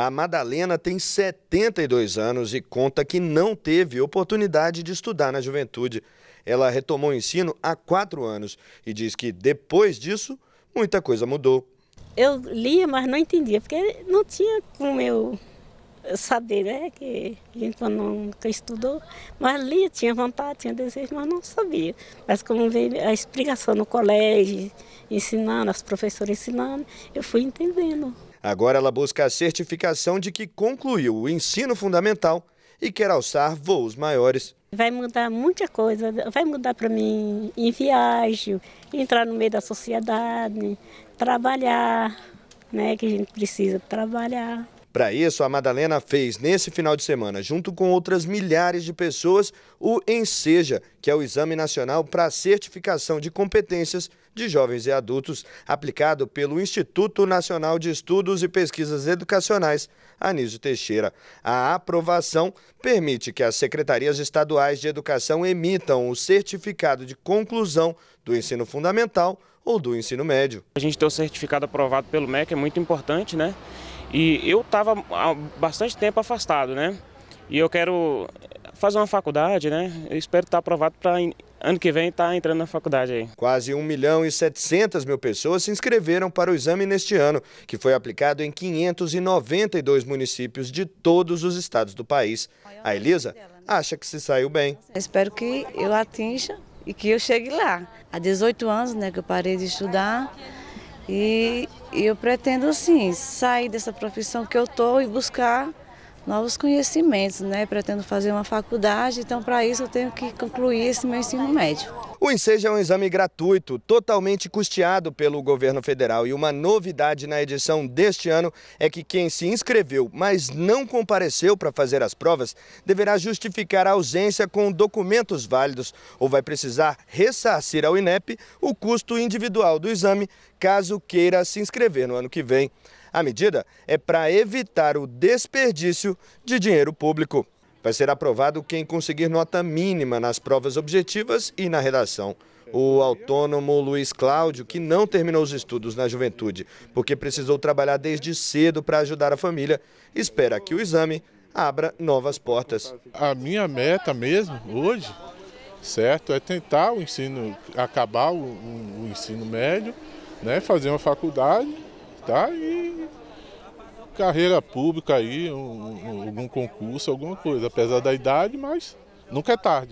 A Madalena tem 72 anos e conta que não teve oportunidade de estudar na juventude. Ela retomou o ensino há quatro anos e diz que depois disso, muita coisa mudou. Eu lia, mas não entendia, porque não tinha como eu saber, né? Que a gente nunca estudou, mas lia, tinha vontade, tinha desejo, mas não sabia. Mas como veio a explicação no colégio, ensinando, as professoras ensinando, eu fui entendendo. Agora ela busca a certificação de que concluiu o ensino fundamental e quer alçar voos maiores. Vai mudar muita coisa, vai mudar para mim em viagem, entrar no meio da sociedade, trabalhar, né, que a gente precisa trabalhar. Para isso, a Madalena fez nesse final de semana, junto com outras milhares de pessoas, o Enseja, que é o Exame Nacional para Certificação de Competências de Jovens e Adultos, aplicado pelo Instituto Nacional de Estudos e Pesquisas Educacionais, Anísio Teixeira. A aprovação permite que as secretarias estaduais de educação emitam o certificado de conclusão do ensino fundamental ou do ensino médio. A gente ter o certificado aprovado pelo MEC é muito importante, né? E eu estava há bastante tempo afastado, né? E eu quero fazer uma faculdade, né? Eu espero estar aprovado para ano que vem estar tá entrando na faculdade aí. Quase 1 milhão e 700 mil pessoas se inscreveram para o exame neste ano, que foi aplicado em 592 municípios de todos os estados do país. A Elisa acha que se saiu bem. Eu espero que eu atinja e que eu chegue lá. Há 18 anos né, que eu parei de estudar e eu pretendo sim sair dessa profissão que eu estou e buscar novos conhecimentos, né? Pretendo fazer uma faculdade, então para isso eu tenho que concluir esse meu ensino médio. O Enseja é um exame gratuito, totalmente custeado pelo governo federal e uma novidade na edição deste ano é que quem se inscreveu, mas não compareceu para fazer as provas, deverá justificar a ausência com documentos válidos ou vai precisar ressarcir ao INEP o custo individual do exame, caso queira se inscrever no ano que vem. A medida é para evitar o desperdício de dinheiro público. Vai ser aprovado quem conseguir nota mínima nas provas objetivas e na redação. O autônomo Luiz Cláudio, que não terminou os estudos na juventude, porque precisou trabalhar desde cedo para ajudar a família, espera que o exame abra novas portas. A minha meta mesmo hoje, certo, é tentar o ensino, acabar o, o ensino médio, né, fazer uma faculdade, tá? E carreira pública aí, um, um, algum concurso, alguma coisa, apesar da idade, mas nunca é tarde.